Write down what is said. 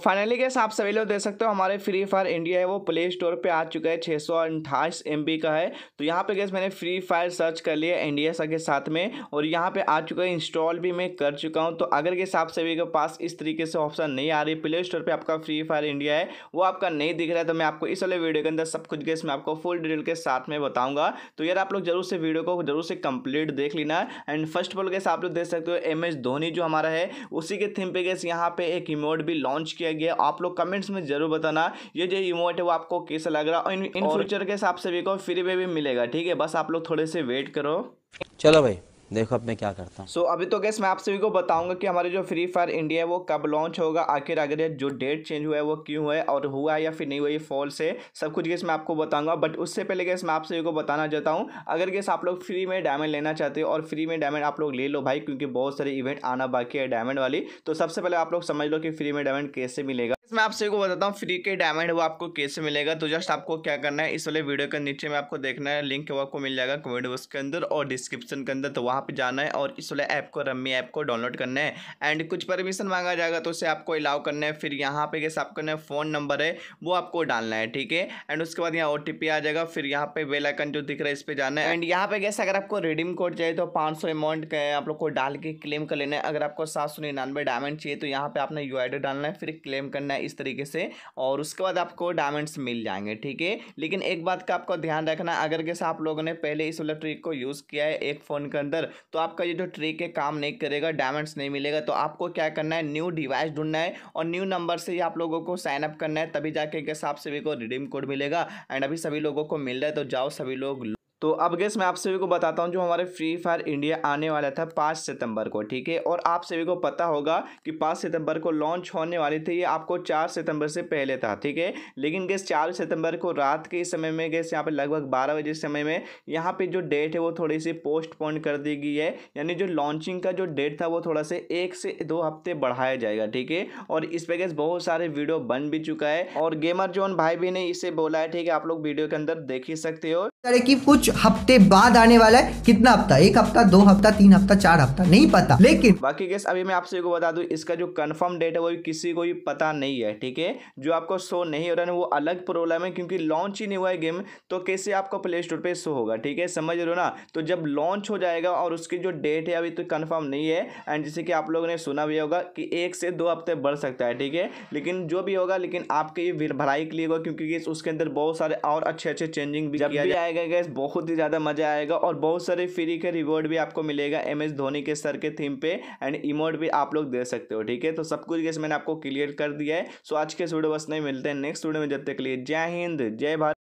finally gas आप सभी लोग देख सकते हो हमारे फ्री फायर इंडिया है वो प्ले स्टोर पे आ चुका है छः सौ अट्ठाईस एम का है तो यहाँ पे गैस मैंने फ्री फायर सर्च कर लिया इंडिया के साथ में और यहाँ पे आ चुका है इंस्टॉल भी मैं कर चुका हूँ तो अगर गैस आप सभी के पास इस तरीके से ऑप्शन नहीं आ रही प्ले स्टोर पर आपका फ्री फायर इंडिया है वो आपका नहीं दिख रहा है तो मैं आपको इस वाले वीडियो के अंदर सब कुछ गैस मैं आपको फुल डिटेल के साथ में बताऊँगा तो यार आप लोग जरूर से वीडियो को जरूर से कम्प्लीट देख लेना and first of all guys आप लोग देख सकते हो एम धोनी जो हमारा है उसी के थीम पे गैस यहाँ पे एक इमोट भी लॉन्च किया गया आप लोग कमेंट्स में जरूर बताना ये जो इमोट है वो आपको कैसा लग रहा है इन, इन फ्यूचर के हिसाब से भी को फ्री में भी मिलेगा ठीक है बस आप लोग थोड़े से वेट करो चलो भाई देखो अब मैं क्या करता हूँ सो so, अभी तो गैस मैं आप सभी को बताऊंगा कि हमारे जो फ्री फायर इंडिया है वो कब लॉन्च होगा आखिर अगर जो डेट चेंज हुआ है वो क्यों हुआ है और हुआ है या फिर नहीं हुआ ये फॉल्स है सब कुछ गैस मैं आपको बताऊंगा बट उससे पहले गैस मैं आप सभी को बताना चाहता हूँ अगर गैस आप लोग फ्री में डायमंड लेना चाहते हो और फ्री में डायमंड आप लोग ले लो भाई क्योंकि बहुत सारे इवेंट आना बाकी है डायमंड वाली तो सबसे पहले आप लोग समझ लो कि फ्री में डायमंड कैसे मिलेगा मैं आप सभी को बताता हूँ फ्री के डायमंड वो आपको कैसे मिलेगा तो जस्ट आपको क्या करना है इस वाले वीडियो के नीचे में आपको देखना है लिंक वो आपको मिल जाएगा कमेंट बॉक्स के अंदर और डिस्क्रिप्शन के अंदर तो वहाँ पे जाना है और इस वाले ऐप को रम्मी ऐप को डाउनलोड करना है एंड कुछ परमिशन मांगा जाएगा तो उसे आपको अलाउ करना है फिर यहाँ पे जैसे आपको ना फ़ोन नंबर है वो आपको डालना है ठीक है एंड उसके बाद यहाँ ओ आ जाएगा फिर यहाँ पे बेलाइकन जो दिख रहा है इस पर जाना है एंड यहाँ पे कैसे अगर आपको रिडीम कोड चाहिए तो पाँच अमाउंट आप लोग को डाल के क्लेम कर लेना है अगर आपको सात डायमंड चाहिए तो यहाँ पे आपने यू डालना है फिर क्लेम करना है इस तरीके से और उसके बाद आपको डायमंड्स मिल जाएंगे ठीक है लेकिन एक बात का आपको ध्यान रखना अगर जैसे आप लोगों ने पहले इस वाला ट्रिक को यूज़ किया है एक फ़ोन के अंदर तो आपका ये जो ट्रिक है काम नहीं करेगा डायमंड्स नहीं मिलेगा तो आपको क्या करना है न्यू डिवाइस ढूंढना है और न्यू नंबर से ही आप लोगों को साइनअप करना है तभी जाके कैसे आप सभी को रिडीम कोड मिलेगा एंड अभी सभी लोगों को मिल रहा है तो जाओ सभी लोग तो अब गैस मैं आप सभी को बताता हूँ जो हमारे फ्री फायर इंडिया आने वाला था पाँच सितंबर को ठीक है और आप सभी को पता होगा कि पाँच सितंबर को लॉन्च होने वाली थी ये आपको चार सितंबर से पहले था ठीक है लेकिन गैस चार सितंबर को रात के समय में गैस यहाँ पे लगभग बारह बजे समय में यहाँ पे जो डेट है वो थोड़ी सी पोस्टपोन कर दी गई है यानी जो लॉन्चिंग का जो डेट था वो थोड़ा सा एक से दो हफ्ते बढ़ाया जाएगा ठीक है और इस पर गैस बहुत सारे वीडियो बन भी चुका है और गेमर जोन भाई भी ने इसे बोला है ठीक है आप लोग वीडियो के अंदर देख ही सकते हो करे कि कुछ हफ्ते बाद आने वाला है कितना हफ्ता एक हफ्ता दो हफ्ता तीन हफ्ता चार हफ्ता नहीं पता लेकिन बाकी गैस अभी मैं आपसे बता दूं इसका जो कंफर्म डेट है वो भी किसी को भी पता नहीं है ठीक है जो आपको शो नहीं हो रहा है वो अलग प्रॉब्लम है क्योंकि लॉन्च ही नहीं हुआ है गेम तो कैसे आपको प्ले स्टोर पर शो होगा ठीक है समझ रहे ना तो जब लॉन्च हो जाएगा और उसकी जो डेट है अभी तो कन्फर्म नहीं है एंड जैसे कि आप लोगों ने सुना भी होगा कि एक से दो हफ्ते बढ़ सकता है ठीक है लेकिन जो भी होगा लेकिन आपके भलाई के लिए होगा क्योंकि उसके अंदर बहुत सारे और अच्छे अच्छे चेंजिंग भी किया आएगा गैस बहुत ही ज़्यादा मज़ा आएगा और बहुत सारे फ्री के रिवॉर्ड भी आपको मिलेगा एम एस धोनी के सर के थीम पे एंड इमोट भी आप लोग दे सकते हो ठीक है तो सब कुछ गैस मैंने आपको क्लियर कर दिया है सो आज के स्टूडियो बस नहीं मिलते हैं नेक्स्ट स्टूडियो में जब तक लिए जय हिंद जय भारत